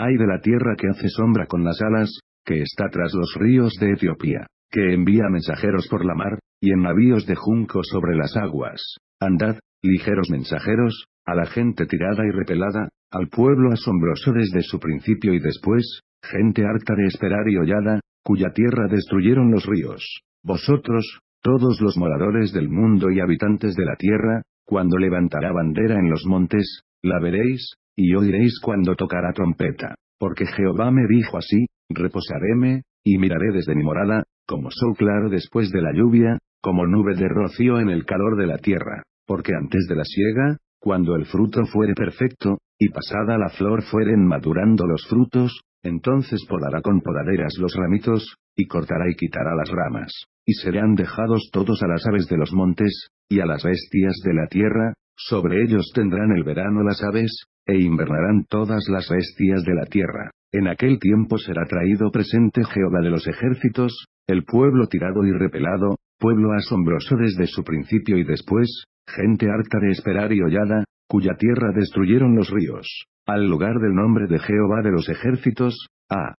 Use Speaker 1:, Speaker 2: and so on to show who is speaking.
Speaker 1: hay de la tierra que hace sombra con las alas, que está tras los ríos de Etiopía, que envía mensajeros por la mar, y en navíos de junco sobre las aguas. Andad, ligeros mensajeros, a la gente tirada y repelada, al pueblo asombroso desde su principio y después, gente harta de esperar y hollada, cuya tierra destruyeron los ríos. Vosotros, todos los moradores del mundo y habitantes de la tierra, cuando levantará bandera en los montes, la veréis, y oiréis cuando tocará trompeta, porque Jehová me dijo así, reposaréme, y miraré desde mi morada, como sol claro después de la lluvia, como nube de rocío en el calor de la tierra, porque antes de la siega, cuando el fruto fuere perfecto, y pasada la flor fueren madurando los frutos, entonces podará con podaderas los ramitos, y cortará y quitará las ramas, y serán dejados todos a las aves de los montes, y a las bestias de la tierra, sobre ellos tendrán el verano las aves, e invernarán todas las bestias de la tierra. En aquel tiempo será traído presente Jehová de los ejércitos, el pueblo tirado y repelado, pueblo asombroso desde su principio y después, gente harta de esperar y hollada, cuya tierra destruyeron los ríos, al lugar del nombre de Jehová de los ejércitos, a